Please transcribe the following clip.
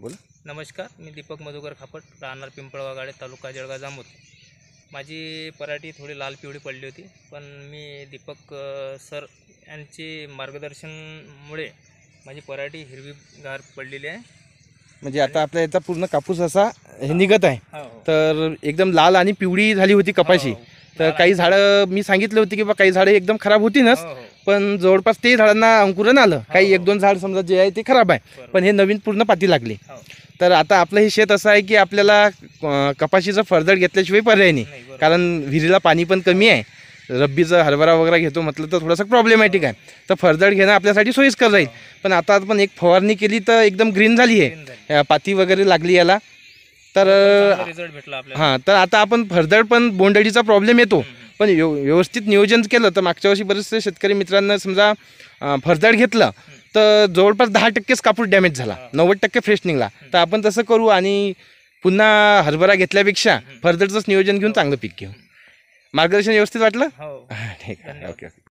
बोला नमस्कार मी दीपक मधुकर खापट राहणार पिंपळवा गाडे तालुका जळगाव जामोद माझी पराठी थोडी लाल पिवळी पडली होती पण मी दीपक सर यांचे मार्गदर्शनमुळे माझी पराठी हिरवी गार पडलेली आहे म्हणजे आता आपल्या याचा पूर्ण कापूस असा हे निघत आहे हो. तर एकदम लाल आणि पिवळी झाली होती कपाशी हो, हो. तर काही झाडं मी सांगितलं होती की बा काही झाडे एकदम खराब होती ना पण जवळपास ते झाडांना अंकुरण आलं हो. काही एक दोन झाड समजा जे आहे ते खराब आहे पण हे नवीन पूर्ण पाती लागली हो. तर आता आपलं हे शेत असं आहे की आपल्याला कपाशीचं फरदड घेतल्याशिवाय पर्याय नाही कारण विहिरीला पाणी पण कमी आहे रब्बीचा हरभरा वगैरे घेतो म्हटलं तर थोडासा प्रॉब्लेमॅटिक आहे हो. तर फरदड घेणं आपल्यासाठी सोयीस्कर जाईल पण आता आपण एक फवारणी केली तर एकदम ग्रीन झाली आहे पाती वगैरे लागली याला तर हां तर आता आपण फरदड पण बोंडळीचा प्रॉब्लेम येतो पण यो व्यवस्थित नियोजन केलं तर मागच्या वर्षी बरेचसे शेतकरी मित्रांना समजा फरदाड घेतलं तर जवळपास दहा टक्केच कापूस डॅमेज झाला नव्वद टक्के फ्रेश निघाला तर आपण तसं करू आणि पुन्हा हरभरा घेतल्यापेक्षा फरदडचंच नियोजन घेऊन चांगलं पीक घेऊ मार्गदर्शन व्यवस्थित वाटलं हो. ठीक आहे ओके